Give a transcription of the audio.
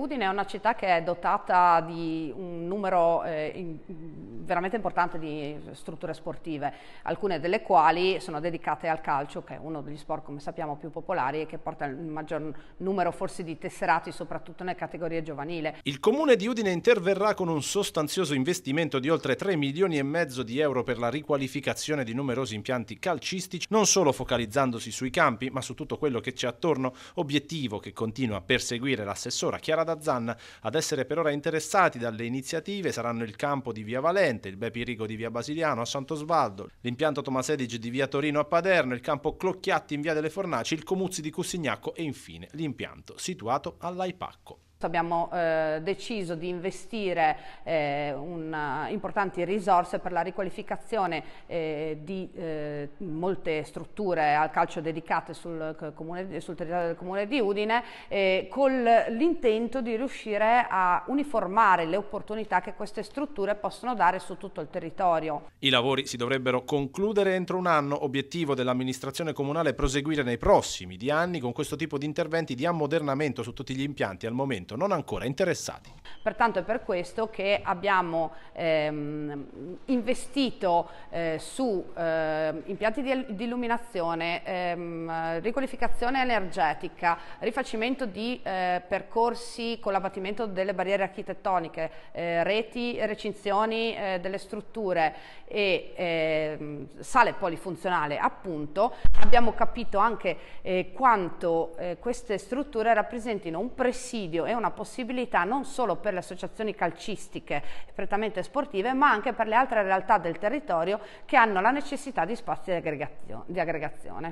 Udine è una città che è dotata di un numero eh, in, veramente importante di strutture sportive, alcune delle quali sono dedicate al calcio, che è uno degli sport, come sappiamo, più popolari e che porta il maggior numero forse di tesserati, soprattutto nelle categorie giovanili. Il comune di Udine interverrà con un sostanzioso investimento di oltre 3 milioni e mezzo di euro per la riqualificazione di numerosi impianti calcistici, non solo focalizzandosi sui campi, ma su tutto quello che c'è attorno, obiettivo che continua a perseguire l'assessora Chiara Dazzanna. Ad essere per ora interessati dalle iniziative saranno il campo di Via Valente, Oriente, il Bepirigo di via Basiliano a Santo Sant'Osvaldo, l'impianto Tomasedic di via Torino a Paderno, il campo Clocchiatti in via delle Fornaci, il Comuzzi di Cussignacco e infine l'impianto situato all'Aipacco. Abbiamo eh, deciso di investire eh, una, eh, importanti risorse per la riqualificazione eh, di eh, molte strutture al calcio dedicate sul, comune, sul territorio del comune di Udine eh, con l'intento di riuscire a uniformare le opportunità che queste strutture possono dare su tutto il territorio. I lavori si dovrebbero concludere entro un anno, obiettivo dell'amministrazione comunale è proseguire nei prossimi di anni con questo tipo di interventi di ammodernamento su tutti gli impianti al momento momento non ancora interessati. Pertanto è per questo che abbiamo ehm, investito eh, su eh, impianti di, di illuminazione, ehm, riqualificazione energetica, rifacimento di eh, percorsi con l'abbattimento delle barriere architettoniche, eh, reti, e recinzioni eh, delle strutture e ehm, sale polifunzionale appunto. Abbiamo capito anche eh, quanto queste strutture rappresentino un presidio e una una possibilità non solo per le associazioni calcistiche prettamente sportive, ma anche per le altre realtà del territorio che hanno la necessità di spazi di aggregazione.